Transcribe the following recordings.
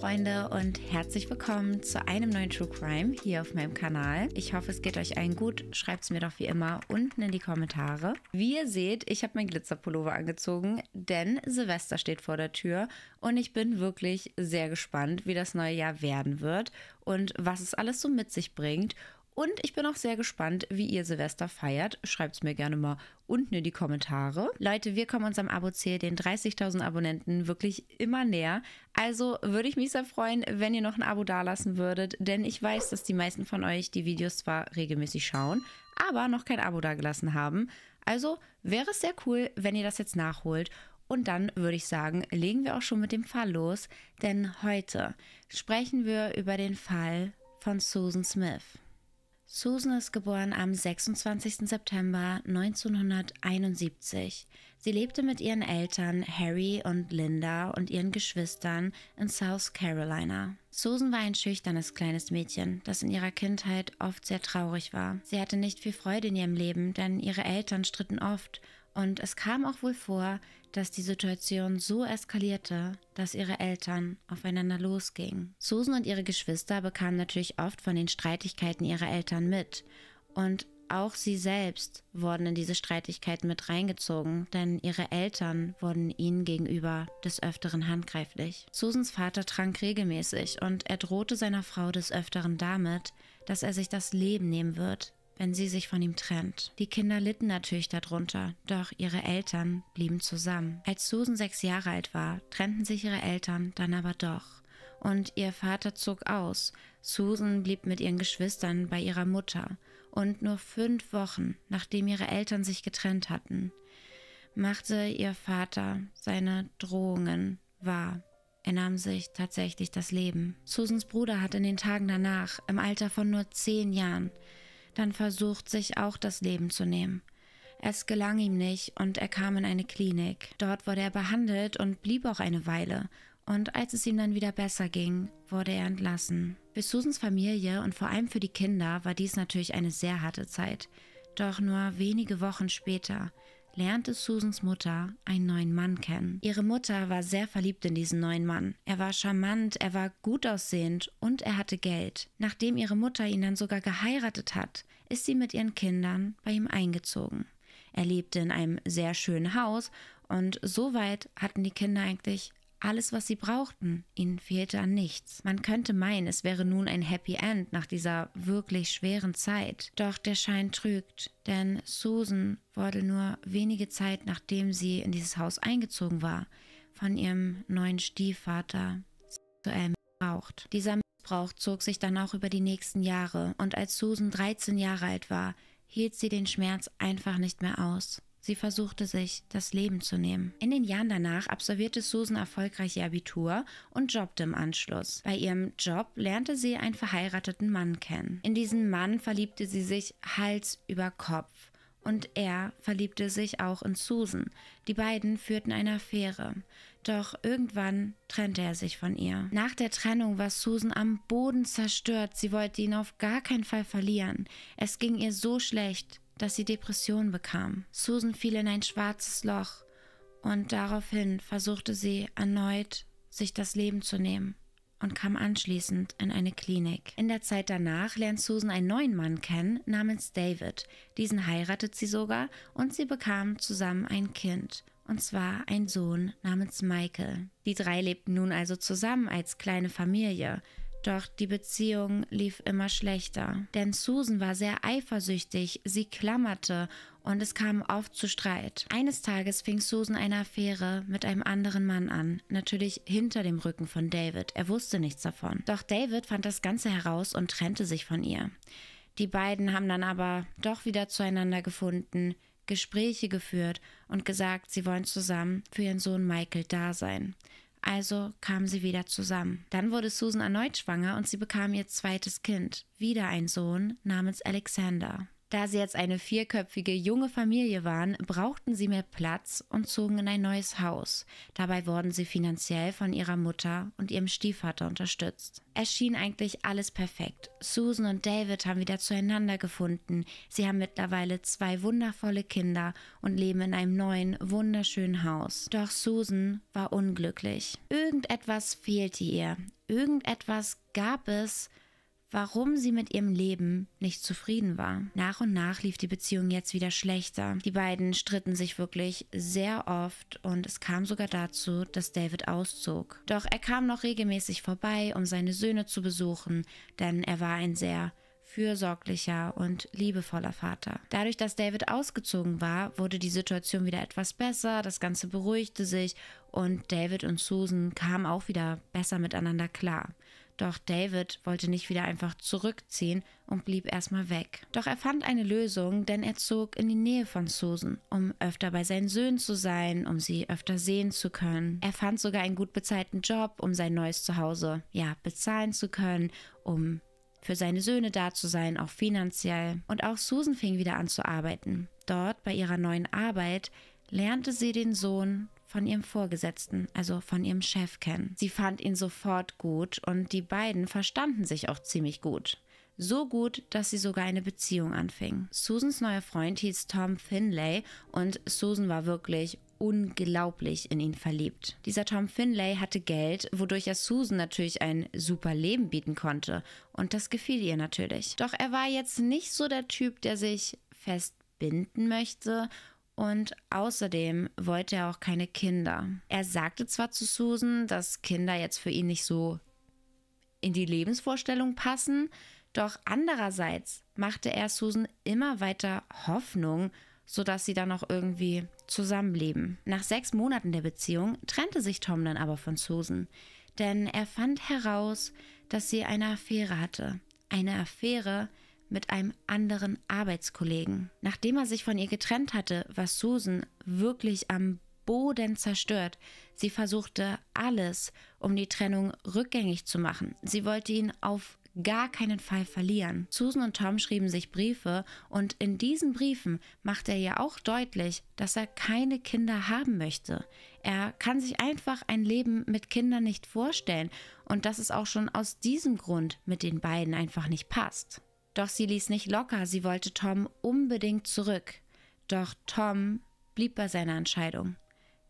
Freunde und herzlich willkommen zu einem neuen True Crime hier auf meinem Kanal. Ich hoffe, es geht euch allen gut. Schreibt es mir doch wie immer unten in die Kommentare. Wie ihr seht, ich habe meinen Glitzerpullover angezogen, denn Silvester steht vor der Tür und ich bin wirklich sehr gespannt, wie das neue Jahr werden wird und was es alles so mit sich bringt und ich bin auch sehr gespannt, wie ihr Silvester feiert. Schreibt es mir gerne mal unten in die Kommentare. Leute, wir kommen unserem Abo-Ziel, den 30.000 Abonnenten, wirklich immer näher. Also würde ich mich sehr freuen, wenn ihr noch ein Abo dalassen würdet, denn ich weiß, dass die meisten von euch die Videos zwar regelmäßig schauen, aber noch kein Abo dagelassen haben. Also wäre es sehr cool, wenn ihr das jetzt nachholt. Und dann würde ich sagen, legen wir auch schon mit dem Fall los, denn heute sprechen wir über den Fall von Susan Smith. Susan ist geboren am 26. September 1971. Sie lebte mit ihren Eltern Harry und Linda und ihren Geschwistern in South Carolina. Susan war ein schüchternes kleines Mädchen, das in ihrer Kindheit oft sehr traurig war. Sie hatte nicht viel Freude in ihrem Leben, denn ihre Eltern stritten oft und es kam auch wohl vor, dass die Situation so eskalierte, dass ihre Eltern aufeinander losgingen. Susan und ihre Geschwister bekamen natürlich oft von den Streitigkeiten ihrer Eltern mit. Und auch sie selbst wurden in diese Streitigkeiten mit reingezogen, denn ihre Eltern wurden ihnen gegenüber des Öfteren handgreiflich. Susans Vater trank regelmäßig und er drohte seiner Frau des Öfteren damit, dass er sich das Leben nehmen wird, wenn sie sich von ihm trennt. Die Kinder litten natürlich darunter, doch ihre Eltern blieben zusammen. Als Susan sechs Jahre alt war, trennten sich ihre Eltern dann aber doch. Und ihr Vater zog aus. Susan blieb mit ihren Geschwistern bei ihrer Mutter. Und nur fünf Wochen, nachdem ihre Eltern sich getrennt hatten, machte ihr Vater seine Drohungen wahr. Er nahm sich tatsächlich das Leben. Susans Bruder hat in den Tagen danach, im Alter von nur zehn Jahren, dann versucht, sich auch das Leben zu nehmen. Es gelang ihm nicht und er kam in eine Klinik. Dort wurde er behandelt und blieb auch eine Weile. Und als es ihm dann wieder besser ging, wurde er entlassen. Für Susans Familie und vor allem für die Kinder war dies natürlich eine sehr harte Zeit. Doch nur wenige Wochen später lernte Susans Mutter einen neuen Mann kennen. Ihre Mutter war sehr verliebt in diesen neuen Mann. Er war charmant, er war gut aussehend und er hatte Geld. Nachdem ihre Mutter ihn dann sogar geheiratet hat, ist sie mit ihren Kindern bei ihm eingezogen. Er lebte in einem sehr schönen Haus und soweit hatten die Kinder eigentlich alles, was sie brauchten. Ihnen fehlte an nichts. Man könnte meinen, es wäre nun ein Happy End nach dieser wirklich schweren Zeit. Doch der Schein trügt, denn Susan wurde nur wenige Zeit nachdem sie in dieses Haus eingezogen war, von ihrem neuen Stiefvater sexuell missbraucht. Dieser Missbrauch zog sich dann auch über die nächsten Jahre und als Susan 13 Jahre alt war, hielt sie den Schmerz einfach nicht mehr aus. Sie versuchte sich, das Leben zu nehmen. In den Jahren danach absolvierte Susan erfolgreich ihr Abitur und jobbte im Anschluss. Bei ihrem Job lernte sie einen verheirateten Mann kennen. In diesen Mann verliebte sie sich Hals über Kopf. Und er verliebte sich auch in Susan. Die beiden führten eine Affäre. Doch irgendwann trennte er sich von ihr. Nach der Trennung war Susan am Boden zerstört. Sie wollte ihn auf gar keinen Fall verlieren. Es ging ihr so schlecht, dass sie Depressionen bekam. Susan fiel in ein schwarzes Loch und daraufhin versuchte sie erneut, sich das Leben zu nehmen und kam anschließend in eine Klinik. In der Zeit danach lernt Susan einen neuen Mann kennen namens David. Diesen heiratet sie sogar und sie bekamen zusammen ein Kind. Und zwar ein Sohn namens Michael. Die drei lebten nun also zusammen als kleine Familie. Doch die Beziehung lief immer schlechter, denn Susan war sehr eifersüchtig, sie klammerte und es kam oft zu Streit. Eines Tages fing Susan eine Affäre mit einem anderen Mann an, natürlich hinter dem Rücken von David, er wusste nichts davon. Doch David fand das Ganze heraus und trennte sich von ihr. Die beiden haben dann aber doch wieder zueinander gefunden, Gespräche geführt und gesagt, sie wollen zusammen für ihren Sohn Michael da sein. Also kamen sie wieder zusammen. Dann wurde Susan erneut schwanger und sie bekam ihr zweites Kind, wieder ein Sohn namens Alexander. Da sie jetzt eine vierköpfige junge Familie waren, brauchten sie mehr Platz und zogen in ein neues Haus. Dabei wurden sie finanziell von ihrer Mutter und ihrem Stiefvater unterstützt. Es schien eigentlich alles perfekt. Susan und David haben wieder zueinander gefunden. Sie haben mittlerweile zwei wundervolle Kinder und leben in einem neuen, wunderschönen Haus. Doch Susan war unglücklich. Irgendetwas fehlte ihr. Irgendetwas gab es, warum sie mit ihrem Leben nicht zufrieden war. Nach und nach lief die Beziehung jetzt wieder schlechter. Die beiden stritten sich wirklich sehr oft und es kam sogar dazu, dass David auszog. Doch er kam noch regelmäßig vorbei, um seine Söhne zu besuchen, denn er war ein sehr fürsorglicher und liebevoller Vater. Dadurch, dass David ausgezogen war, wurde die Situation wieder etwas besser, das Ganze beruhigte sich und David und Susan kamen auch wieder besser miteinander klar. Doch David wollte nicht wieder einfach zurückziehen und blieb erstmal weg. Doch er fand eine Lösung, denn er zog in die Nähe von Susan, um öfter bei seinen Söhnen zu sein, um sie öfter sehen zu können. Er fand sogar einen gut bezahlten Job, um sein neues Zuhause, ja, bezahlen zu können, um für seine Söhne da zu sein, auch finanziell. Und auch Susan fing wieder an zu arbeiten. Dort bei ihrer neuen Arbeit lernte sie den Sohn von ihrem Vorgesetzten, also von ihrem Chef kennen. Sie fand ihn sofort gut und die beiden verstanden sich auch ziemlich gut. So gut, dass sie sogar eine Beziehung anfing. Susans neuer Freund hieß Tom Finlay und Susan war wirklich unglaublich in ihn verliebt. Dieser Tom Finlay hatte Geld, wodurch er Susan natürlich ein super Leben bieten konnte und das gefiel ihr natürlich. Doch er war jetzt nicht so der Typ, der sich festbinden möchte und außerdem wollte er auch keine Kinder. Er sagte zwar zu Susan, dass Kinder jetzt für ihn nicht so in die Lebensvorstellung passen, doch andererseits machte er Susan immer weiter Hoffnung, sodass sie dann auch irgendwie zusammenleben. Nach sechs Monaten der Beziehung trennte sich Tom dann aber von Susan, denn er fand heraus, dass sie eine Affäre hatte. Eine Affäre, mit einem anderen Arbeitskollegen. Nachdem er sich von ihr getrennt hatte, war Susan wirklich am Boden zerstört. Sie versuchte alles, um die Trennung rückgängig zu machen. Sie wollte ihn auf gar keinen Fall verlieren. Susan und Tom schrieben sich Briefe und in diesen Briefen macht er ja auch deutlich, dass er keine Kinder haben möchte. Er kann sich einfach ein Leben mit Kindern nicht vorstellen und dass es auch schon aus diesem Grund mit den beiden einfach nicht passt. Doch sie ließ nicht locker, sie wollte Tom unbedingt zurück. Doch Tom blieb bei seiner Entscheidung.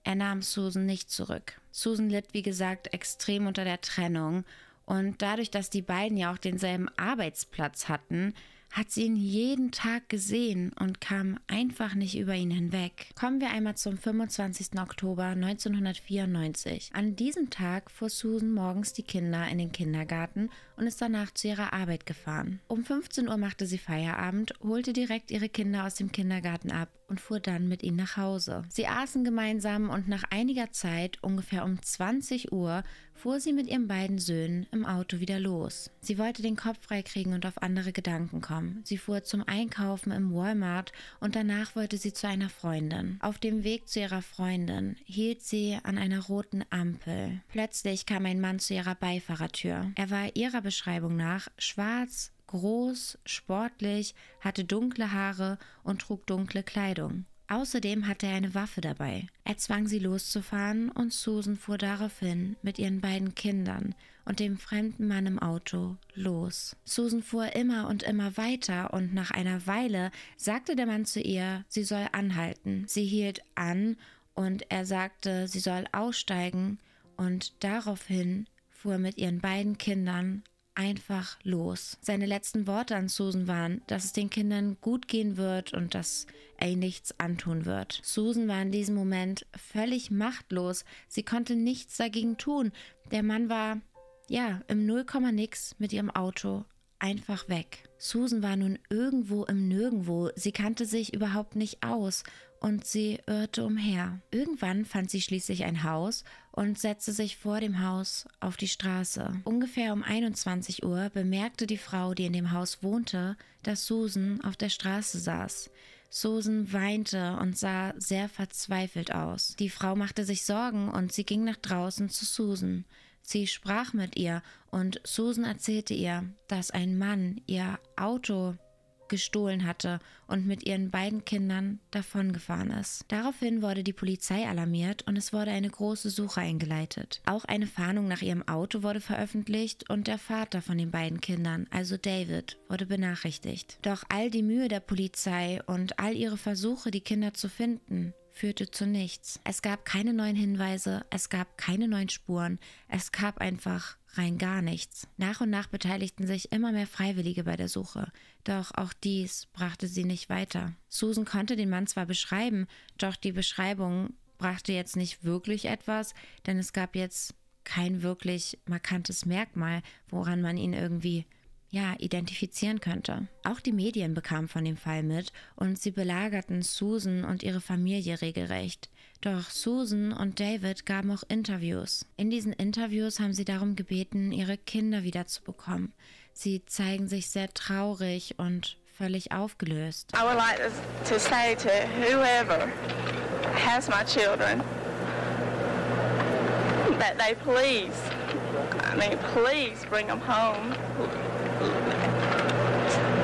Er nahm Susan nicht zurück. Susan litt, wie gesagt, extrem unter der Trennung und dadurch, dass die beiden ja auch denselben Arbeitsplatz hatten, hat sie ihn jeden Tag gesehen und kam einfach nicht über ihn hinweg. Kommen wir einmal zum 25. Oktober 1994. An diesem Tag fuhr Susan morgens die Kinder in den Kindergarten und ist danach zu ihrer Arbeit gefahren. Um 15 Uhr machte sie Feierabend, holte direkt ihre Kinder aus dem Kindergarten ab und fuhr dann mit ihnen nach Hause. Sie aßen gemeinsam und nach einiger Zeit, ungefähr um 20 Uhr, fuhr sie mit ihren beiden Söhnen im Auto wieder los. Sie wollte den Kopf freikriegen und auf andere Gedanken kommen. Sie fuhr zum Einkaufen im Walmart und danach wollte sie zu einer Freundin. Auf dem Weg zu ihrer Freundin hielt sie an einer roten Ampel. Plötzlich kam ein Mann zu ihrer Beifahrertür. Er war ihrer Beschreibung nach schwarz, groß, sportlich, hatte dunkle Haare und trug dunkle Kleidung. Außerdem hatte er eine Waffe dabei. Er zwang sie loszufahren und Susan fuhr daraufhin mit ihren beiden Kindern und dem fremden Mann im Auto los. Susan fuhr immer und immer weiter und nach einer Weile sagte der Mann zu ihr, sie soll anhalten. Sie hielt an und er sagte, sie soll aussteigen und daraufhin fuhr er mit ihren beiden Kindern einfach los. Seine letzten Worte an Susan waren, dass es den Kindern gut gehen wird und dass er ihnen nichts antun wird. Susan war in diesem Moment völlig machtlos. Sie konnte nichts dagegen tun. Der Mann war, ja, im Nullkommanix mit ihrem Auto einfach weg. Susan war nun irgendwo im Nirgendwo, sie kannte sich überhaupt nicht aus und sie irrte umher. Irgendwann fand sie schließlich ein Haus und setzte sich vor dem Haus auf die Straße. Ungefähr um 21 Uhr bemerkte die Frau, die in dem Haus wohnte, dass Susan auf der Straße saß. Susan weinte und sah sehr verzweifelt aus. Die Frau machte sich Sorgen und sie ging nach draußen zu Susan. Sie sprach mit ihr und Susan erzählte ihr, dass ein Mann ihr Auto gestohlen hatte und mit ihren beiden Kindern davongefahren ist. Daraufhin wurde die Polizei alarmiert und es wurde eine große Suche eingeleitet. Auch eine Fahndung nach ihrem Auto wurde veröffentlicht und der Vater von den beiden Kindern, also David, wurde benachrichtigt. Doch all die Mühe der Polizei und all ihre Versuche, die Kinder zu finden, führte zu nichts. Es gab keine neuen Hinweise, es gab keine neuen Spuren, es gab einfach rein gar nichts. Nach und nach beteiligten sich immer mehr Freiwillige bei der Suche, doch auch dies brachte sie nicht weiter. Susan konnte den Mann zwar beschreiben, doch die Beschreibung brachte jetzt nicht wirklich etwas, denn es gab jetzt kein wirklich markantes Merkmal, woran man ihn irgendwie ja, identifizieren könnte. Auch die Medien bekamen von dem Fall mit und sie belagerten Susan und ihre Familie regelrecht. Doch Susan und David gaben auch Interviews. In diesen Interviews haben sie darum gebeten, ihre Kinder wiederzubekommen. Sie zeigen sich sehr traurig und völlig aufgelöst. I would like to say to whoever has my children that they please, I mean please bring them home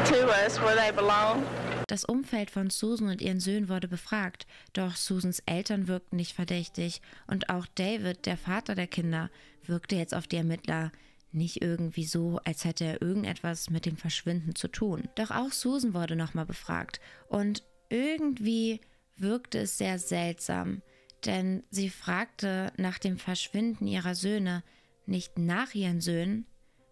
to us where they belong. Das Umfeld von Susan und ihren Söhnen wurde befragt, doch Susans Eltern wirkten nicht verdächtig und auch David, der Vater der Kinder, wirkte jetzt auf die Ermittler nicht irgendwie so, als hätte er irgendetwas mit dem Verschwinden zu tun. Doch auch Susan wurde nochmal befragt und irgendwie wirkte es sehr seltsam, denn sie fragte nach dem Verschwinden ihrer Söhne nicht nach ihren Söhnen,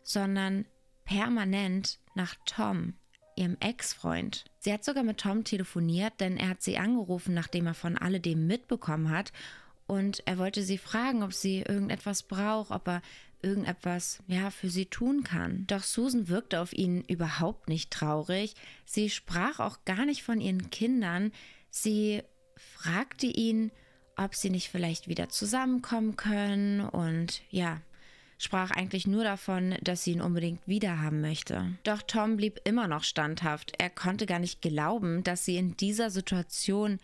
sondern permanent nach Tom, ihrem Ex-Freund. Sie hat sogar mit Tom telefoniert, denn er hat sie angerufen, nachdem er von alledem mitbekommen hat. Und er wollte sie fragen, ob sie irgendetwas braucht, ob er irgendetwas ja für sie tun kann. Doch Susan wirkte auf ihn überhaupt nicht traurig. Sie sprach auch gar nicht von ihren Kindern. Sie fragte ihn, ob sie nicht vielleicht wieder zusammenkommen können und ja, sprach eigentlich nur davon, dass sie ihn unbedingt wiederhaben möchte. Doch Tom blieb immer noch standhaft. Er konnte gar nicht glauben, dass sie in dieser Situation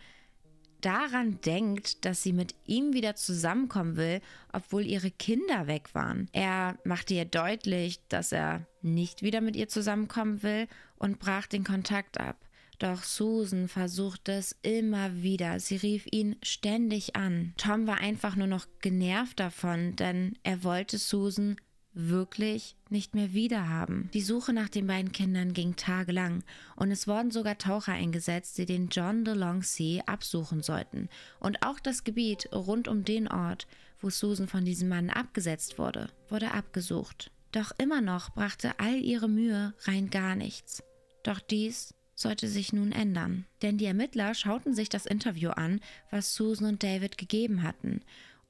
daran denkt, dass sie mit ihm wieder zusammenkommen will, obwohl ihre Kinder weg waren. Er machte ihr deutlich, dass er nicht wieder mit ihr zusammenkommen will und brach den Kontakt ab. Doch Susan versuchte es immer wieder. Sie rief ihn ständig an. Tom war einfach nur noch genervt davon, denn er wollte Susan wirklich nicht mehr wiederhaben. Die Suche nach den beiden Kindern ging tagelang und es wurden sogar Taucher eingesetzt, die den John Sea absuchen sollten und auch das Gebiet rund um den Ort, wo Susan von diesem Mann abgesetzt wurde, wurde abgesucht. Doch immer noch brachte all ihre Mühe rein gar nichts. Doch dies sollte sich nun ändern. Denn die Ermittler schauten sich das Interview an, was Susan und David gegeben hatten.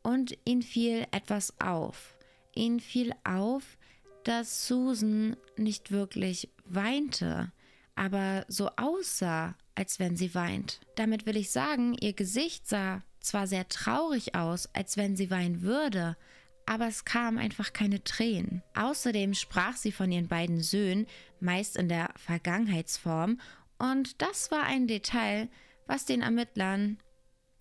Und ihnen fiel etwas auf. Ihnen fiel auf, dass Susan nicht wirklich weinte, aber so aussah, als wenn sie weint. Damit will ich sagen, ihr Gesicht sah zwar sehr traurig aus, als wenn sie weinen würde, aber es kamen einfach keine Tränen. Außerdem sprach sie von ihren beiden Söhnen, meist in der Vergangenheitsform, und das war ein Detail, was den Ermittlern,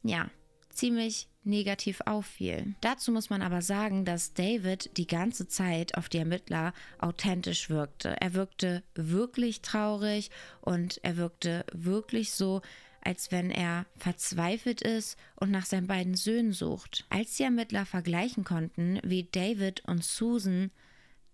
ja, ziemlich negativ auffiel. Dazu muss man aber sagen, dass David die ganze Zeit auf die Ermittler authentisch wirkte. Er wirkte wirklich traurig und er wirkte wirklich so, als wenn er verzweifelt ist und nach seinen beiden Söhnen sucht. Als die Ermittler vergleichen konnten, wie David und Susan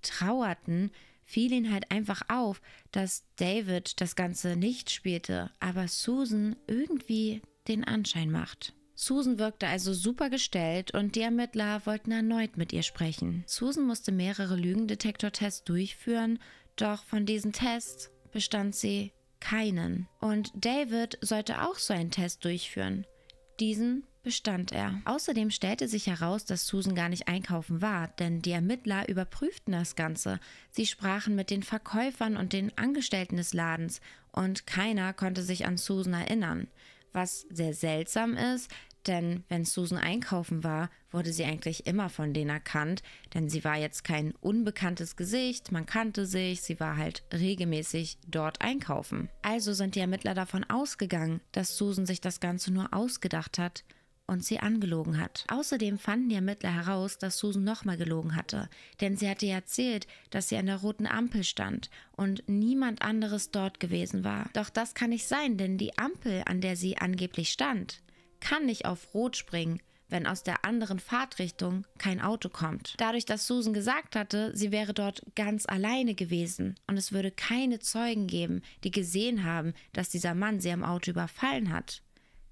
trauerten, fiel ihn halt einfach auf, dass David das Ganze nicht spielte, aber Susan irgendwie den Anschein macht. Susan wirkte also super gestellt und die Ermittler wollten erneut mit ihr sprechen. Susan musste mehrere Lügendetektortests durchführen, doch von diesen Tests bestand sie keinen. Und David sollte auch so einen Test durchführen. Diesen bestand er. Außerdem stellte sich heraus, dass Susan gar nicht einkaufen war, denn die Ermittler überprüften das Ganze. Sie sprachen mit den Verkäufern und den Angestellten des Ladens und keiner konnte sich an Susan erinnern. Was sehr seltsam ist, denn wenn Susan einkaufen war, wurde sie eigentlich immer von denen erkannt, denn sie war jetzt kein unbekanntes Gesicht, man kannte sich, sie war halt regelmäßig dort einkaufen. Also sind die Ermittler davon ausgegangen, dass Susan sich das Ganze nur ausgedacht hat und sie angelogen hat. Außerdem fanden die Ermittler heraus, dass Susan nochmal gelogen hatte, denn sie hatte ja erzählt, dass sie an der roten Ampel stand und niemand anderes dort gewesen war. Doch das kann nicht sein, denn die Ampel, an der sie angeblich stand, kann nicht auf Rot springen, wenn aus der anderen Fahrtrichtung kein Auto kommt. Dadurch, dass Susan gesagt hatte, sie wäre dort ganz alleine gewesen und es würde keine Zeugen geben, die gesehen haben, dass dieser Mann sie am Auto überfallen hat,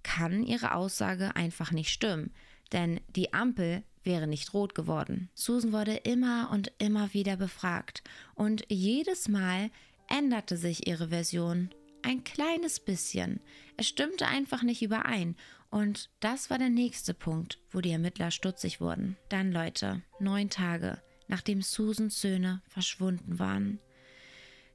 kann ihre Aussage einfach nicht stimmen, denn die Ampel wäre nicht rot geworden. Susan wurde immer und immer wieder befragt und jedes Mal änderte sich ihre Version ein kleines bisschen. Es stimmte einfach nicht überein und das war der nächste Punkt, wo die Ermittler stutzig wurden. Dann, Leute, neun Tage nachdem Susans Söhne verschwunden waren,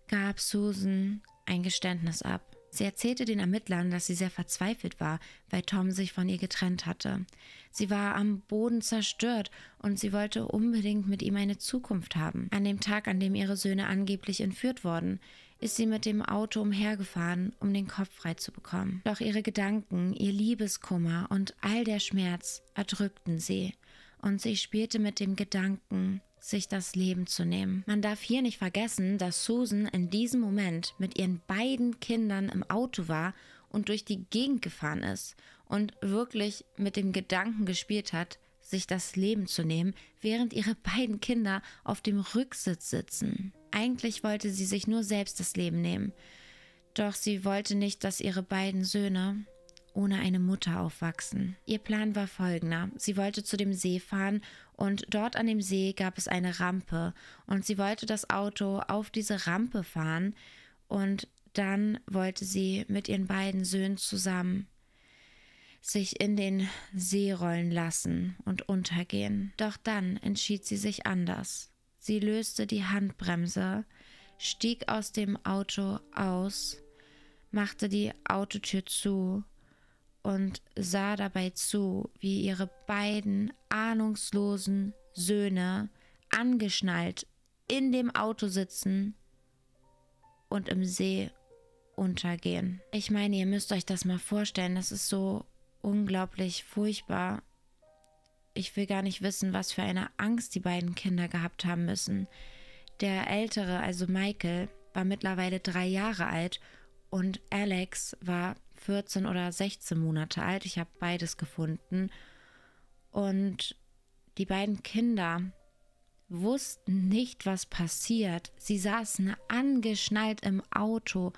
gab Susan ein Geständnis ab. Sie erzählte den Ermittlern, dass sie sehr verzweifelt war, weil Tom sich von ihr getrennt hatte. Sie war am Boden zerstört und sie wollte unbedingt mit ihm eine Zukunft haben. An dem Tag, an dem ihre Söhne angeblich entführt wurden, ist sie mit dem Auto umhergefahren, um den Kopf frei zu bekommen. Doch ihre Gedanken, ihr Liebeskummer und all der Schmerz erdrückten sie und sie spielte mit dem Gedanken, sich das Leben zu nehmen. Man darf hier nicht vergessen, dass Susan in diesem Moment mit ihren beiden Kindern im Auto war und durch die Gegend gefahren ist und wirklich mit dem Gedanken gespielt hat, sich das Leben zu nehmen, während ihre beiden Kinder auf dem Rücksitz sitzen. Eigentlich wollte sie sich nur selbst das Leben nehmen. Doch sie wollte nicht, dass ihre beiden Söhne ohne eine Mutter aufwachsen. Ihr Plan war folgender. Sie wollte zu dem See fahren und dort an dem See gab es eine Rampe und sie wollte das Auto auf diese Rampe fahren und dann wollte sie mit ihren beiden Söhnen zusammen sich in den See rollen lassen und untergehen. Doch dann entschied sie sich anders. Sie löste die Handbremse, stieg aus dem Auto aus, machte die Autotür zu und sah dabei zu, wie ihre beiden ahnungslosen Söhne angeschnallt in dem Auto sitzen und im See untergehen. Ich meine, ihr müsst euch das mal vorstellen, das ist so unglaublich furchtbar ich will gar nicht wissen, was für eine Angst die beiden Kinder gehabt haben müssen. Der ältere, also Michael, war mittlerweile drei Jahre alt und Alex war 14 oder 16 Monate alt. Ich habe beides gefunden. Und die beiden Kinder wussten nicht, was passiert. Sie saßen angeschnallt im Auto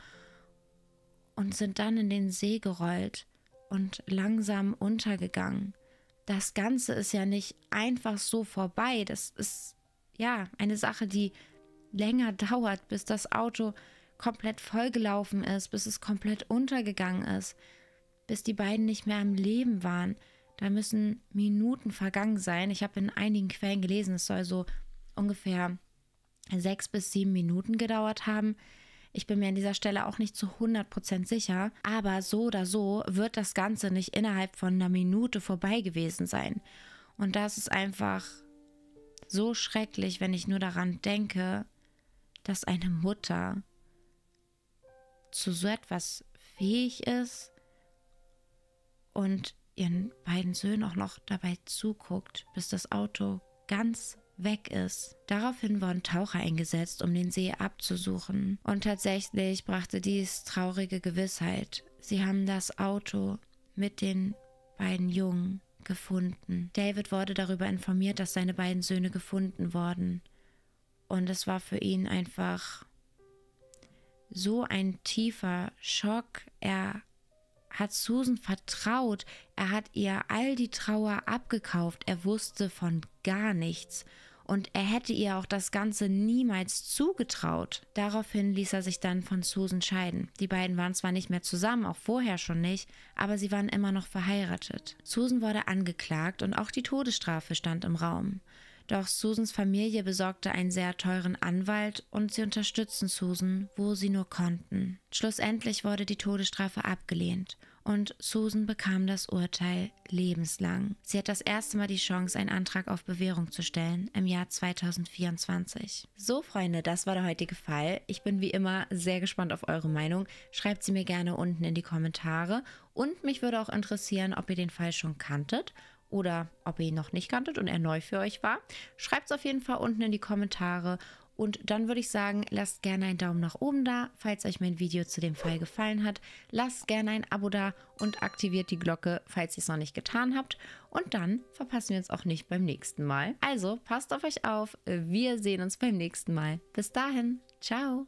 und sind dann in den See gerollt und langsam untergegangen das Ganze ist ja nicht einfach so vorbei. Das ist ja eine Sache, die länger dauert, bis das Auto komplett vollgelaufen ist, bis es komplett untergegangen ist, bis die beiden nicht mehr am Leben waren. Da müssen Minuten vergangen sein. Ich habe in einigen Quellen gelesen, es soll so ungefähr sechs bis sieben Minuten gedauert haben, ich bin mir an dieser Stelle auch nicht zu 100% sicher, aber so oder so wird das Ganze nicht innerhalb von einer Minute vorbei gewesen sein. Und das ist einfach so schrecklich, wenn ich nur daran denke, dass eine Mutter zu so etwas fähig ist und ihren beiden Söhnen auch noch dabei zuguckt, bis das Auto ganz weg ist. Daraufhin wurden Taucher eingesetzt, um den See abzusuchen. Und tatsächlich brachte dies traurige Gewissheit. Sie haben das Auto mit den beiden Jungen gefunden. David wurde darüber informiert, dass seine beiden Söhne gefunden wurden. Und es war für ihn einfach so ein tiefer Schock. Er hat Susan vertraut, er hat ihr all die Trauer abgekauft, er wusste von gar nichts und er hätte ihr auch das Ganze niemals zugetraut. Daraufhin ließ er sich dann von Susan scheiden. Die beiden waren zwar nicht mehr zusammen, auch vorher schon nicht, aber sie waren immer noch verheiratet. Susan wurde angeklagt und auch die Todesstrafe stand im Raum. Doch Susans Familie besorgte einen sehr teuren Anwalt und sie unterstützten Susan, wo sie nur konnten. Schlussendlich wurde die Todesstrafe abgelehnt und Susan bekam das Urteil lebenslang. Sie hat das erste Mal die Chance, einen Antrag auf Bewährung zu stellen im Jahr 2024. So, Freunde, das war der heutige Fall. Ich bin wie immer sehr gespannt auf eure Meinung. Schreibt sie mir gerne unten in die Kommentare und mich würde auch interessieren, ob ihr den Fall schon kanntet oder ob ihr ihn noch nicht kanntet und er neu für euch war. Schreibt es auf jeden Fall unten in die Kommentare und dann würde ich sagen, lasst gerne einen Daumen nach oben da, falls euch mein Video zu dem Fall gefallen hat. Lasst gerne ein Abo da und aktiviert die Glocke, falls ihr es noch nicht getan habt. Und dann verpassen wir uns auch nicht beim nächsten Mal. Also passt auf euch auf. Wir sehen uns beim nächsten Mal. Bis dahin. Ciao.